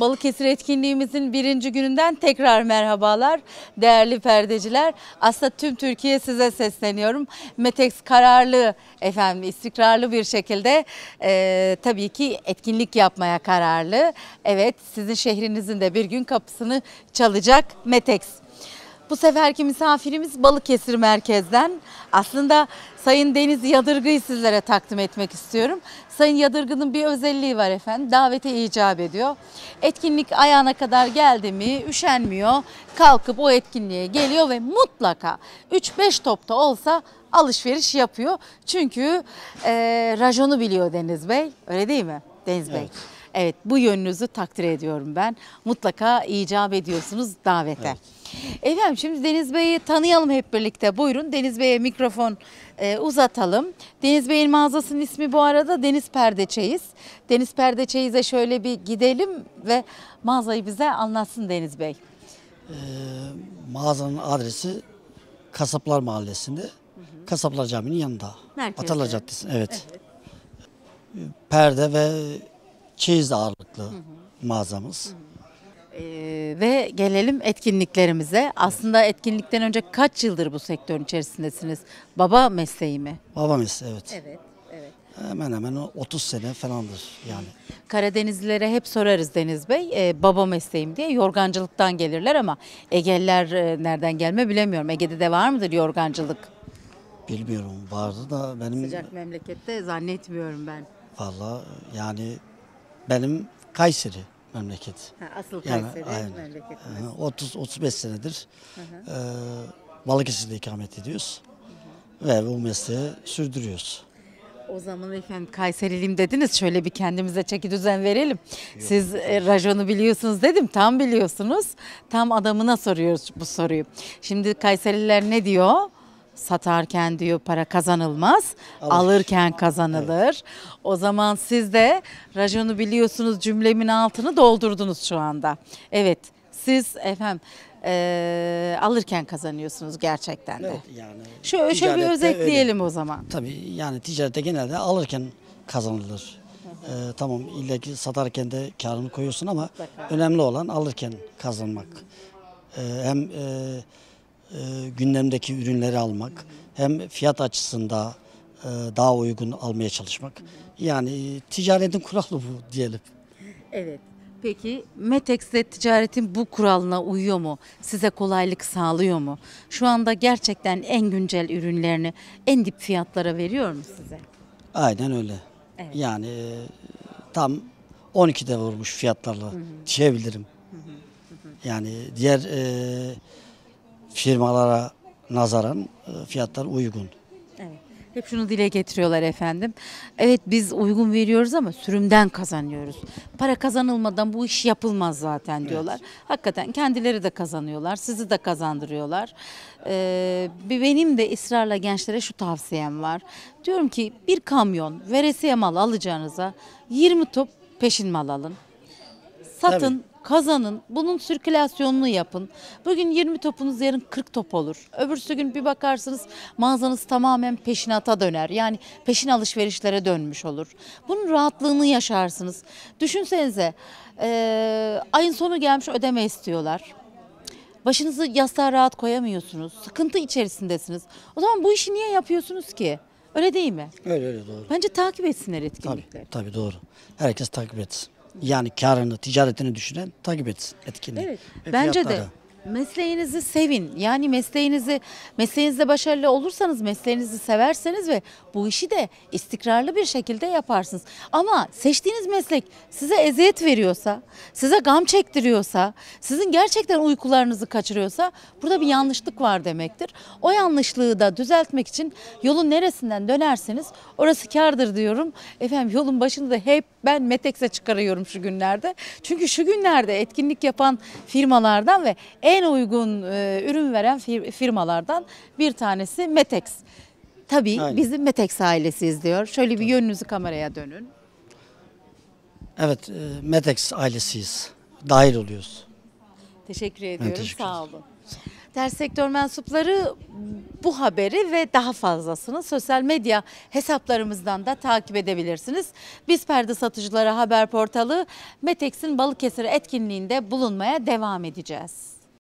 Balıkesir etkinliğimizin birinci gününden tekrar merhabalar değerli perdeciler. Aslında tüm Türkiye size sesleniyorum. Metex kararlı efendim istikrarlı bir şekilde e, tabii ki etkinlik yapmaya kararlı. Evet sizin şehrinizin de bir gün kapısını çalacak Metex. Bu seferki misafirimiz Balıkesir merkezden. Aslında Sayın Deniz Yadırgı'yı sizlere takdim etmek istiyorum. Sayın Yadırgı'nın bir özelliği var efendim. Davete icap ediyor. Etkinlik ayağına kadar geldi mi üşenmiyor. Kalkıp o etkinliğe geliyor ve mutlaka 3-5 topta olsa alışveriş yapıyor. Çünkü e, rajonu biliyor Deniz Bey. Öyle değil mi Deniz Bey? Evet. Evet bu yönünüzü takdir ediyorum ben. Mutlaka icap ediyorsunuz davete. Evet. Efendim şimdi Deniz Bey'i tanıyalım hep birlikte. Buyurun Deniz Bey'e mikrofon e, uzatalım. Deniz Bey'in mağazasının ismi bu arada Deniz Perdeçeyiz. Deniz Perdeçeyize şöyle bir gidelim ve mağazayı bize anlatsın Deniz Bey. Ee, mağazanın adresi Kasaplar Mahallesi'nde. Kasaplar Camii'nin yanında. Merkezde. Atalar Caddesi. Evet. evet. Perde ve Çeyiz ağırlıklı hı hı. mağazamız. Hı hı. Ee, ve gelelim etkinliklerimize. Aslında etkinlikten önce kaç yıldır bu sektörün içerisindesiniz? Baba mesleği mi? Baba mesleği evet. Evet. evet. Hemen hemen 30 sene falandır yani. Karadenizlilere hep sorarız Deniz Bey, e, baba mesleğim diye yorgancılıktan gelirler ama Egeliler e, nereden gelme bilemiyorum. Ege'de de var mıdır yorgancılık? Bilmiyorum vardı da benim... Sıcak memlekette zannetmiyorum ben. Valla yani benim Kayseri memleket. asıl yani, Kayseri aynen. 30-35 senedir hı hı. E, Balıkesir'de ikamet ediyoruz. Ve bu mesleği sürdürüyoruz. O zaman efendim Kayseriliyim dediniz. Şöyle bir kendimize çeki düzen verelim. Yok. Siz e, rajonu biliyorsunuz dedim. Tam biliyorsunuz. Tam adamına soruyoruz bu soruyu. Şimdi Kayserililer ne diyor? satarken diyor para kazanılmaz, Alır. alırken kazanılır. Evet. O zaman siz de rajonu biliyorsunuz cümlemin altını doldurdunuz şu anda. Evet, siz efendim e, alırken kazanıyorsunuz gerçekten de. Evet, yani. Şu şöyle bir özetleyelim öyle. o zaman. Tabii yani ticarette genelde alırken kazanılır. Ee, tamam illa ki satarken de karını koyuyorsun ama önemli olan alırken kazanmak. Ee, hem e, e, gündemdeki ürünleri almak hem fiyat açısında e, daha uygun almaya çalışmak. Yani e, ticaretin kuralı bu diyelim. Evet. Peki Metex'te ticaretin bu kuralına uyuyor mu? Size kolaylık sağlıyor mu? Şu anda gerçekten en güncel ürünlerini en dip fiyatlara veriyor mu size? Aynen öyle. Evet. Yani tam 12'de vurmuş fiyatlarla diyebilirim. Yani diğer e, firmalara nazaran e, fiyatlar uygun. Evet. Hep şunu dile getiriyorlar efendim. Evet biz uygun veriyoruz ama sürümden kazanıyoruz. Para kazanılmadan bu iş yapılmaz zaten diyorlar. Evet. Hakikaten kendileri de kazanıyorlar, sizi de kazandırıyorlar. Ee, benim de ısrarla gençlere şu tavsiyem var. Diyorum ki bir kamyon veresiye mal alacağınıza 20 top peşin mal alın. Satın Tabii kazanın, bunun sirkülasyonunu yapın. Bugün 20 topunuz yarın 40 top olur. Öbürsü gün bir bakarsınız mağazanız tamamen peşinata döner. Yani peşin alışverişlere dönmüş olur. Bunun rahatlığını yaşarsınız. Düşünsenize e, ayın sonu gelmiş ödeme istiyorlar. Başınızı yastığa rahat koyamıyorsunuz. Sıkıntı içerisindesiniz. O zaman bu işi niye yapıyorsunuz ki? Öyle değil mi? Öyle öyle doğru. Bence takip etsinler etkinlikleri. Tabii, tabii doğru. Herkes takip etsin yani karını, ticaretini düşünen takip etsin etkinliği. Evet, bence fiyatları. de Mesleğinizi sevin. Yani mesleğinizi mesleğinizde başarılı olursanız, mesleğinizi severseniz ve bu işi de istikrarlı bir şekilde yaparsınız. Ama seçtiğiniz meslek size eziyet veriyorsa, size gam çektiriyorsa, sizin gerçekten uykularınızı kaçırıyorsa burada bir yanlışlık var demektir. O yanlışlığı da düzeltmek için yolun neresinden dönerseniz orası kardır diyorum. Efendim yolun başında da hep ben Metex'e çıkarıyorum şu günlerde. Çünkü şu günlerde etkinlik yapan firmalardan ve en en uygun e, ürün veren fir firmalardan bir tanesi Metex. Tabii Aynen. bizim Metex ailesi diyor. Şöyle bir yönünüzü kameraya dönün. Evet, e, Metex ailesiyiz. Dahil oluyoruz. Teşekkür ediyorum. teşekkür Sağ olun. Ters sektör mensupları bu haberi ve daha fazlasını sosyal medya hesaplarımızdan da takip edebilirsiniz. Biz Perde Satıcıları Haber Portalı Metex'in Balıkesir etkinliğinde bulunmaya devam edeceğiz.